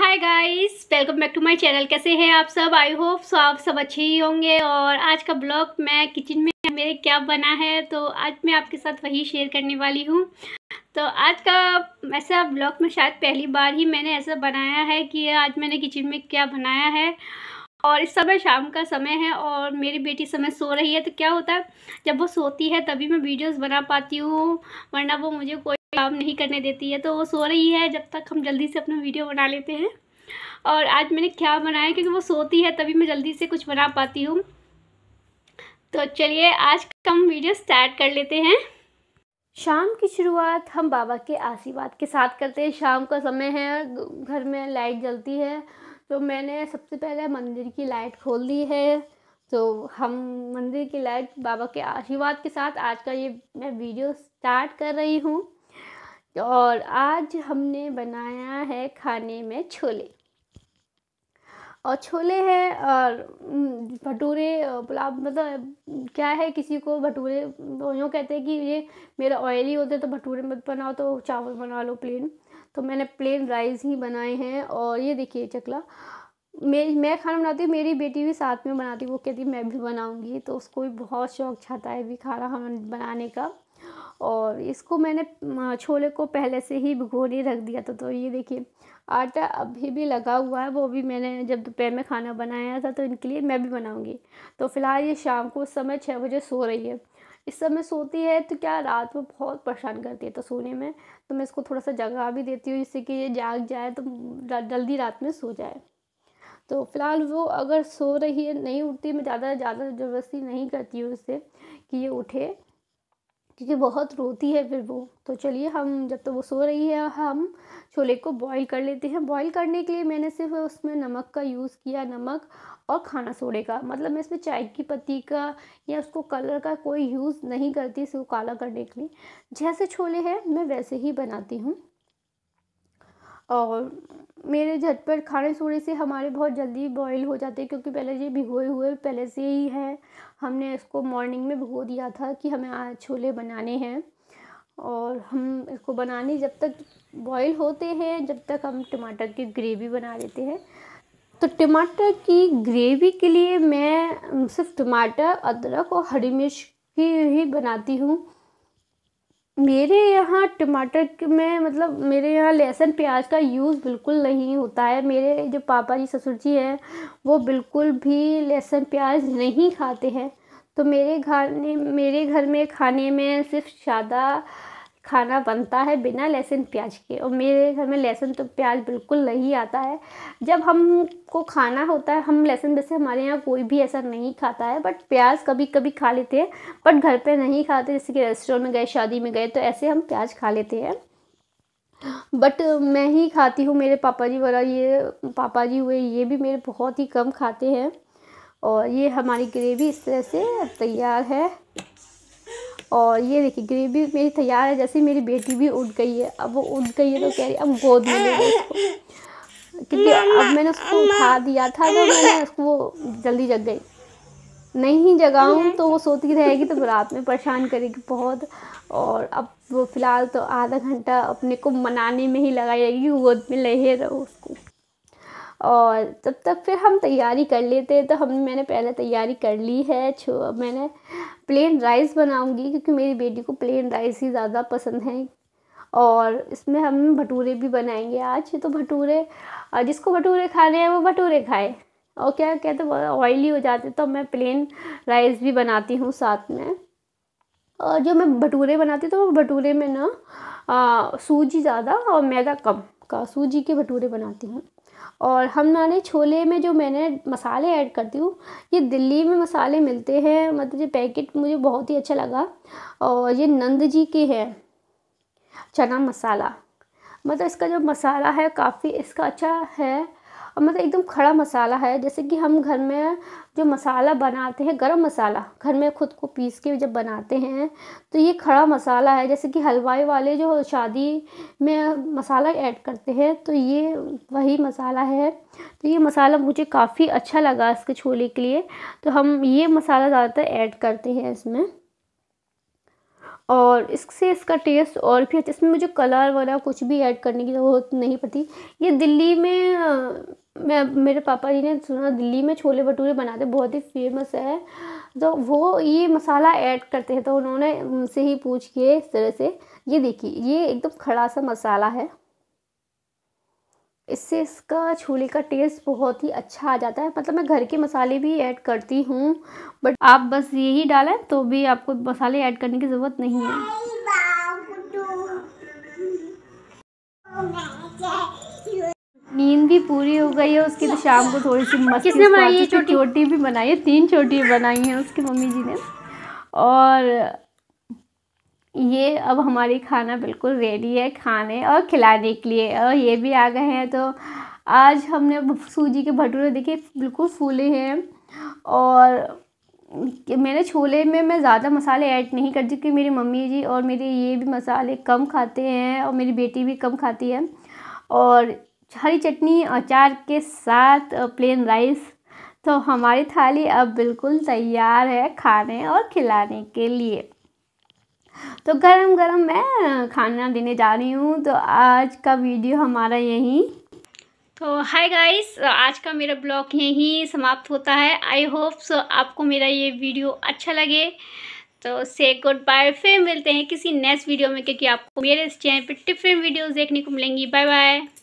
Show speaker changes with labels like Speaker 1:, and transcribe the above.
Speaker 1: hi guys welcome back to my channel कैसे हैं आप सब आई होप सो आप सब अच्छे ही होंगे और आज का ब्लॉग मैं किचन में मेरे क्या बना है तो आज मैं आपके साथ वही शेयर करने वाली हूँ तो आज का ऐसा ब्लॉग में शायद पहली बार ही मैंने ऐसा बनाया है कि आज मैंने किचन में क्या बनाया है और इस समय शाम का समय है और मेरी बेटी समय सो रही है तो क्या होता है जब वो सोती है तभी मैं वीडियोस बना पाती हूँ वरना वो मुझे कोई काम नहीं करने देती है तो वो सो रही है जब तक हम जल्दी से अपना वीडियो बना लेते हैं और आज मैंने क्या बनाया क्योंकि वो सोती है तभी मैं जल्दी से कुछ बना पाती हूँ तो चलिए आज का हम वीडियो स्टार्ट कर लेते हैं शाम की शुरुआत हम बाबा के आशीर्वाद के साथ करते हैं शाम का समय है घर में लाइट जलती है तो मैंने सबसे पहले मंदिर की लाइट खोल दी है तो हम मंदिर की लाइट बाबा के आशीर्वाद के साथ आज का ये मैं वीडियो स्टार्ट कर रही हूँ और आज हमने बनाया है खाने में छोले और छोले हैं और भटूरे पुलाव मतलब क्या है किसी को भटूरे तो यूँ कहते हैं कि ये मेरा ऑयली होता है तो भटूरे मत बनाओ तो चावल बना लो प्लेन तो मैंने प्लेन राइस ही बनाए हैं और ये देखिए चकला मेरी मैं खाना बनाती हूँ मेरी बेटी भी साथ में बनाती वो कहती मैं भी बनाऊँगी तो उसको भी बहुत शौक छाता है भी खाना हम बनाने का और इसको मैंने छोले को पहले से ही भिगोने रख दिया था तो ये देखिए आटा अभी भी लगा हुआ है वो भी मैंने जब दोपहर में खाना बनाया था तो इनके लिए मैं भी बनाऊँगी तो फ़िलहाल ये शाम को उस समय छः बजे सो रही है इस समय सोती है तो क्या रात में बहुत परेशान करती है तो सोने में तो मैं इसको थोड़ा सा जगा भी देती हूँ जिससे कि ये जाग जाए तो जल्दी रात में सो जाए तो फिलहाल वो अगर सो रही है नहीं उठती मैं ज़्यादा ज़्यादा ज़बरदस्ती नहीं करती हूँ उससे कि ये उठे क्योंकि बहुत रोती है फिर वो तो चलिए हम जब तक तो वो सो रही है हम छोले को बॉईल कर लेते हैं बॉईल करने के लिए मैंने सिर्फ उसमें नमक का यूज़ किया नमक और खाना सोडे का मतलब मैं इसमें चाय की पत्ती का या उसको कलर का कोई यूज़ नहीं करती इसको काला करने के लिए जैसे छोले हैं मैं वैसे ही बनाती हूँ और मेरे झट पर खाने सोने से हमारे बहुत जल्दी बॉईल हो जाते हैं क्योंकि पहले ये भिगोए हुए पहले से ही है हमने इसको मॉर्निंग में भिगो दिया था कि हमें आज छोले बनाने हैं और हम इसको बनाने जब तक बॉईल होते हैं जब तक हम टमाटर की ग्रेवी बना लेते हैं तो टमाटर की ग्रेवी के लिए मैं सिर्फ टमाटर अदरक और हरी मिर्च की ही बनाती हूँ मेरे यहाँ टमाटर में मतलब मेरे यहाँ लहसुन प्याज का यूज़ बिल्कुल नहीं होता है मेरे जो पापा जी ससुर जी हैं वो बिल्कुल भी लहसुन प्याज नहीं खाते हैं तो मेरे खाने मेरे घर में खाने में सिर्फ सादा खाना बनता है बिना लहसुन प्याज के और मेरे घर में लहसुन तो प्याज बिल्कुल नहीं आता है जब हमको खाना होता है हम लहसुन वैसे हमारे यहाँ कोई भी ऐसा नहीं खाता है बट प्याज कभी कभी खा लेते हैं बट घर पे नहीं खाते जैसे कि रेस्टोरेंट में गए शादी में गए तो ऐसे हम प्याज खा लेते हैं बट मैं ही खाती हूँ मेरे पापा जी वाला ये पापा जी हुए ये भी मेरे बहुत ही कम खाते हैं और ये हमारी ग्रेवी इस तरह से तैयार है और ये देखिए ग्रेवी मेरी तैयार है जैसे मेरी बेटी भी उठ गई है अब वो उठ गई है तो कह रही अब गोद में ले लो इसको क्योंकि अब मैंने उसको उठा दिया था तो मैंने उसको वो जल्दी जग गई नहीं जगाऊँ तो वो सोती रहेगी तो रात में परेशान करेगी बहुत और अब वो फ़िलहाल तो आधा घंटा अपने को मनाने में ही लगाई गोद में ले रहो उसको और तब तक फिर हम तैयारी कर लेते हैं तो हम मैंने पहले तैयारी कर ली है छो मैंने प्लेन राइस बनाऊंगी क्योंकि मेरी बेटी को प्लेन राइस ही ज़्यादा पसंद है और इसमें हम भटूरे भी बनाएंगे आज तो भटूरे जिसको भटूरे खाने हैं वो भटूरे खाए और क्या कहते तो ऑयली हो जाते तो मैं प्लेन राइस भी बनाती हूँ साथ में और जो मैं भटूरे बनाती तो वो भटूरे में ना सूजी ज़्यादा और मैदा कम का सूजी के भटूरे बनाती हूँ और हमारे छोले में जो मैंने मसाले ऐड करती हूँ ये दिल्ली में मसाले मिलते हैं मतलब ये पैकेट मुझे बहुत ही अच्छा लगा और ये नंद जी के हैं चना मसाला मतलब इसका जो मसाला है काफ़ी इसका अच्छा है और मतलब एकदम खड़ा मसाला है जैसे कि हम घर में जो मसाला बनाते हैं गरम मसाला घर में खुद को पीस के जब बनाते हैं तो ये खड़ा मसाला है जैसे कि हलवाई वाले जो शादी में मसाला ऐड करते हैं तो ये वही मसाला है तो ये मसाला मुझे काफ़ी अच्छा लगा इसके छोले के लिए तो हम ये मसाला ज़्यादातर ऐड करते हैं इसमें और इससे इसका टेस्ट और भी अच्छा इसमें मुझे कलर वगैरह कुछ भी ऐड करने की ज़रूरत नहीं पड़ती ये दिल्ली में मैं मेरे पापा जी ने सुना दिल्ली में छोले भटूरे बनाते बहुत ही फेमस है तो वो ये मसाला ऐड करते हैं तो उन्होंने उनसे ही पूछ के इस तरह से ये देखिए ये एकदम खड़ा सा मसाला है इससे इसका छोले का टेस्ट बहुत ही अच्छा आ जाता है मतलब मैं घर के मसाले भी ऐड करती हूँ बट आप बस यही डालें तो भी आपको मसाले ऐड करने की ज़रूरत नहीं है नींद भी पूरी हो गई है उसकी तो शाम को थोड़ी सी मस्ती किसने बनाई है छोटी छोटी भी बनाई है तीन छोटी बनाई है उसकी मम्मी जी ने और ये अब हमारी खाना बिल्कुल रेडी है खाने और खिलाने के लिए और ये भी आ गए हैं तो आज हमने सूजी के भटूरे देखे बिल्कुल फूले हैं और मैंने छोले में मैं ज़्यादा मसाले ऐड नहीं करती क्योंकि मेरी मम्मी जी और मेरे ये भी मसाले कम खाते हैं और मेरी बेटी भी कम खाती है और हरी चटनी अचार के साथ प्लेन राइस तो हमारी थाली अब बिल्कुल तैयार है खाने और खिलाने के लिए तो गरम गरम मैं खाना देने जा रही हूँ तो आज का वीडियो हमारा यहीं तो हाय गाइस आज का मेरा ब्लॉग यहीं समाप्त होता है आई होप सो आपको मेरा ये वीडियो अच्छा लगे तो से गुड बाय फिर मिलते हैं किसी नेक्स्ट वीडियो में क्योंकि आपको मेरे इस चैनल पर डिफरेंट वीडियोस देखने को मिलेंगी बाय बाय